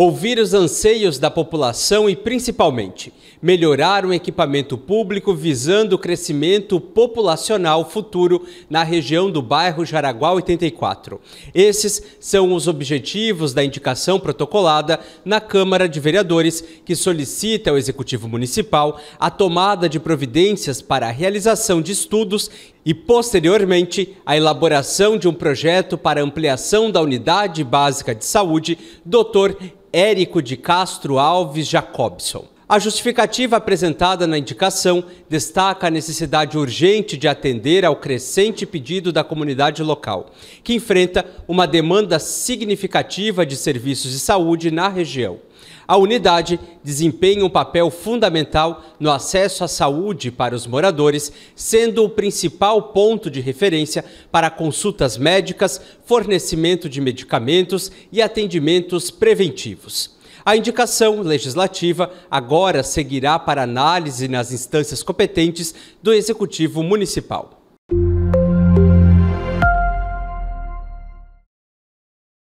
ouvir os anseios da população e, principalmente, melhorar o equipamento público visando o crescimento populacional futuro na região do bairro Jaraguá 84. Esses são os objetivos da indicação protocolada na Câmara de Vereadores, que solicita ao Executivo Municipal a tomada de providências para a realização de estudos e, posteriormente, a elaboração de um projeto para ampliação da Unidade Básica de Saúde, Dr. Érico de Castro Alves Jacobson. A justificativa apresentada na indicação destaca a necessidade urgente de atender ao crescente pedido da comunidade local, que enfrenta uma demanda significativa de serviços de saúde na região. A unidade desempenha um papel fundamental no acesso à saúde para os moradores, sendo o principal ponto de referência para consultas médicas, fornecimento de medicamentos e atendimentos preventivos. A indicação legislativa agora seguirá para análise nas instâncias competentes do Executivo Municipal.